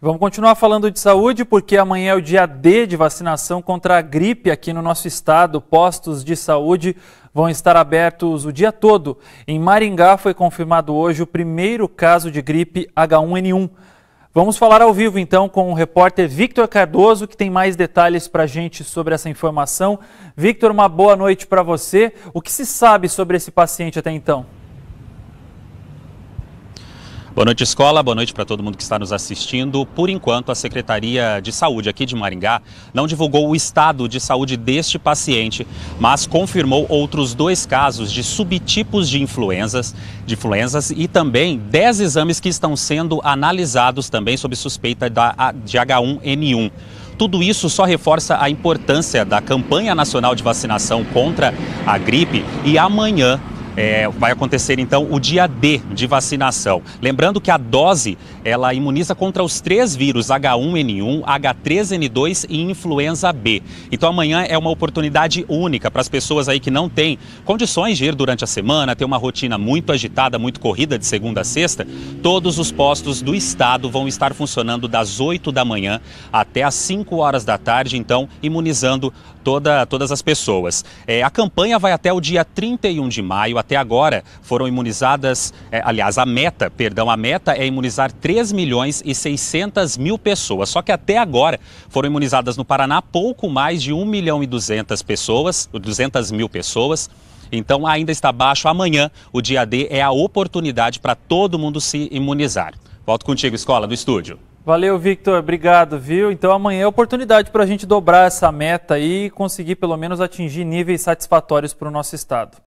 Vamos continuar falando de saúde, porque amanhã é o dia D de vacinação contra a gripe aqui no nosso estado. Postos de saúde vão estar abertos o dia todo. Em Maringá foi confirmado hoje o primeiro caso de gripe H1N1. Vamos falar ao vivo então com o repórter Victor Cardoso, que tem mais detalhes para a gente sobre essa informação. Victor, uma boa noite para você. O que se sabe sobre esse paciente até então? Boa noite, escola. Boa noite para todo mundo que está nos assistindo. Por enquanto, a Secretaria de Saúde aqui de Maringá não divulgou o estado de saúde deste paciente, mas confirmou outros dois casos de subtipos de influenzas, de influenzas e também 10 exames que estão sendo analisados também sob suspeita da, de H1N1. Tudo isso só reforça a importância da campanha nacional de vacinação contra a gripe e amanhã é, vai acontecer então o dia D de vacinação. Lembrando que a dose ela imuniza contra os três vírus H1N1, H3N2 e influenza B. Então amanhã é uma oportunidade única para as pessoas aí que não têm condições de ir durante a semana, ter uma rotina muito agitada, muito corrida de segunda a sexta. Todos os postos do estado vão estar funcionando das 8 da manhã até as 5 horas da tarde, então imunizando toda, todas as pessoas. É, a campanha vai até o dia 31 de maio, até agora foram imunizadas, é, aliás, a meta, perdão, a meta é imunizar 3 milhões e 600 mil pessoas. Só que até agora foram imunizadas no Paraná pouco mais de 1 milhão e 200 pessoas, 200 mil pessoas. Então ainda está baixo. Amanhã, o dia D é a oportunidade para todo mundo se imunizar. Volto contigo, escola, do estúdio. Valeu, Victor. Obrigado, viu? Então amanhã é oportunidade para a gente dobrar essa meta e conseguir pelo menos atingir níveis satisfatórios para o nosso estado.